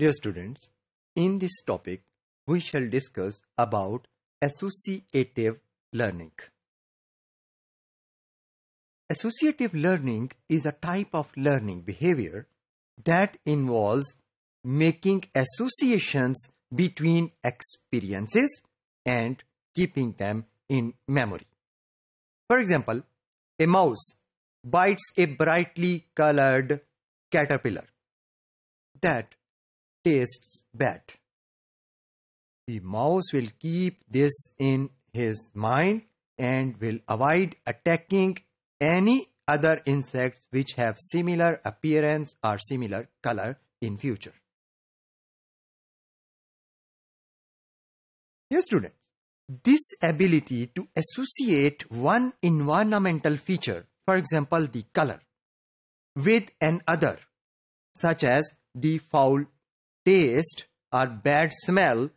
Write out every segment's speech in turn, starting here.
Dear students, in this topic, we shall discuss about associative learning. Associative learning is a type of learning behavior that involves making associations between experiences and keeping them in memory. For example, a mouse bites a brightly colored caterpillar. That tastes bad. The mouse will keep this in his mind and will avoid attacking any other insects which have similar appearance or similar color in future. Yes, students, this ability to associate one environmental feature, for example, the color, with another, such as the foul taste or bad smell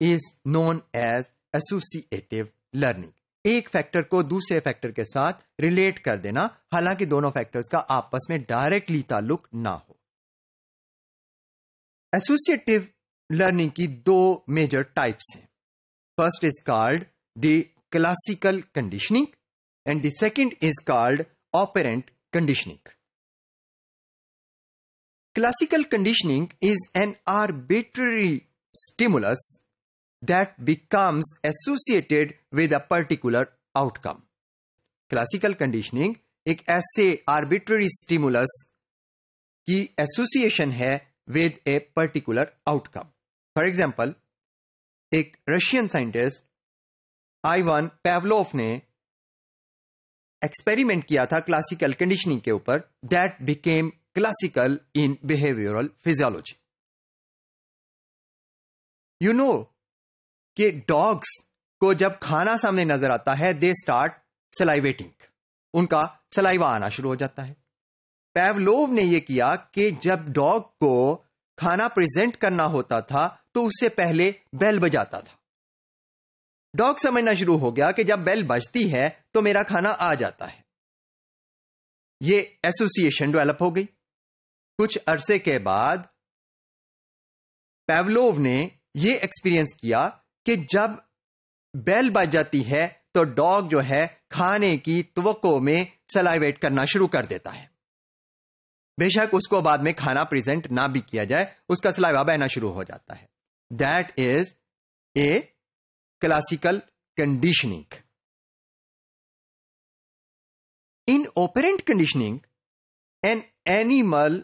is known as associative learning. एक factor को दूसरे factor के साथ relate कर देना हालांकि दोनों factors का आपस में डायरेक्टली ताल्लुक ना हो एसोसिएटिव लर्निंग की दो मेजर टाइप्स हैं first is called the classical conditioning and the second is called operant conditioning Classical conditioning is an arbitrary stimulus that becomes associated with a particular outcome. Classical conditioning एक ऐसे arbitrary stimulus की association है with a particular outcome for example एक Russian scientist Ivan Pavlov ने experiment किया था classical conditioning के ऊपर that became classical in behavioral physiology. You know कि डॉग्स को जब खाना सामने नजर आता है दे स्टार्ट सलाइवेटिंग उनका सलाइवा आना शुरू हो जाता है पैवलोव ने यह किया कि जब डॉग को खाना प्रेजेंट करना होता था तो उससे पहले बेल बजाता था डॉग समझना शुरू हो गया कि जब बेल बजती है तो मेरा खाना आ जाता है ये एसोसिएशन डेवलप हो गई कुछ अरसे के बाद पेवलोव ने यह एक्सपीरियंस किया कि जब बैल बज जाती है तो डॉग जो है खाने की तो में सलाइवेट करना शुरू कर देता है बेशक उसको बाद में खाना प्रेजेंट ना भी किया जाए उसका सलाइवा बहना शुरू हो जाता है that is a classical conditioning in operant conditioning an animal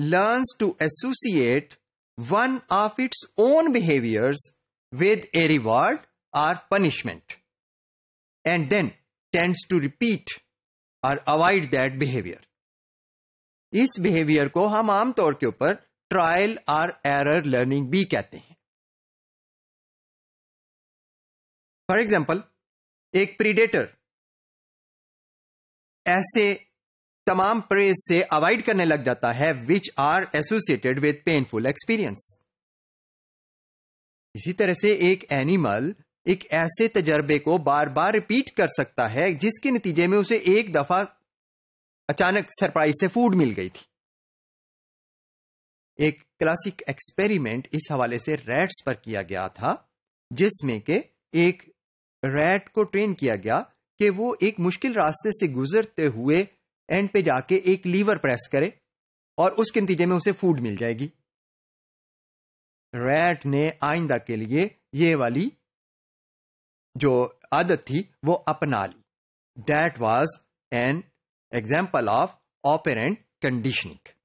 learns to associate one of its own behaviors with a reward or punishment and then tends to repeat और अवॉइड दैट बिहेवियर इस behaviour को हम आमतौर के ऊपर trial और error learning भी कहते हैं फॉर एग्जाम्पल एक प्रीडेटर ऐसे तमाम प्रेस से अवॉइड करने लग जाता है which are associated with painful experience इसी तरह से एक एनिमल एक ऐसे तजर्बे को बार बार रिपीट कर सकता है जिसके नतीजे में उसे एक दफा अचानक सरप्राइज से फूड मिल गई थी एक क्लासिक एक्सपेरिमेंट इस हवाले से रैट्स पर किया गया था जिसमें के एक रैट को ट्रेन किया गया कि वो एक मुश्किल रास्ते से गुजरते हुए एंड पे जाके एक लीवर प्रेस करे और उसके नतीजे में उसे फूड मिल जाएगी रैट ने आइंदा के लिए ये वाली जो आदत थी वो अपना ली that was an example of operant conditioning